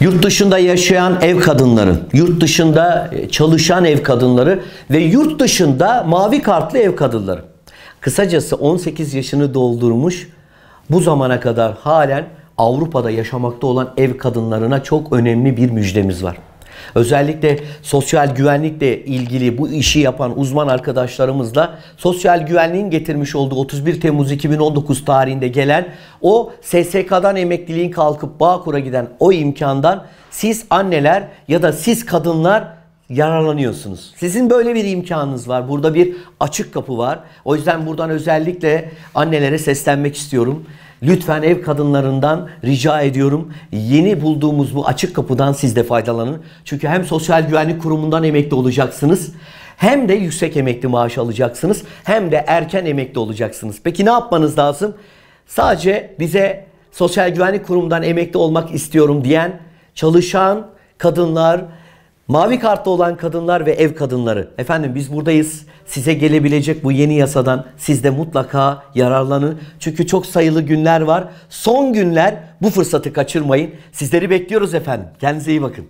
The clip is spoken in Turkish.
Yurt dışında yaşayan ev kadınları, yurt dışında e, çalışan ev kadınları ve yurt dışında mavi kartlı ev kadınları. Kısacası 18 yaşını doldurmuş bu zamana kadar halen Avrupa'da yaşamakta olan ev kadınlarına çok önemli bir müjdemiz var. Özellikle sosyal güvenlikle ilgili bu işi yapan uzman arkadaşlarımızla sosyal güvenliğin getirmiş olduğu 31 Temmuz 2019 tarihinde gelen o SSK'dan emekliliğin kalkıp Bağkur'a giden o imkandan siz anneler ya da siz kadınlar yararlanıyorsunuz. Sizin böyle bir imkanınız var. Burada bir açık kapı var. O yüzden buradan özellikle annelere seslenmek istiyorum. Lütfen ev kadınlarından rica ediyorum. Yeni bulduğumuz bu açık kapıdan siz de faydalanın. Çünkü hem Sosyal Güvenlik Kurumu'ndan emekli olacaksınız. Hem de yüksek emekli maaşı alacaksınız. Hem de erken emekli olacaksınız. Peki ne yapmanız lazım? Sadece bize Sosyal Güvenlik Kurumu'ndan emekli olmak istiyorum diyen çalışan kadınlar, Mavi kartta olan kadınlar ve ev kadınları. Efendim biz buradayız. Size gelebilecek bu yeni yasadan siz de mutlaka yararlanın. Çünkü çok sayılı günler var. Son günler bu fırsatı kaçırmayın. Sizleri bekliyoruz efendim. Kendinize iyi bakın.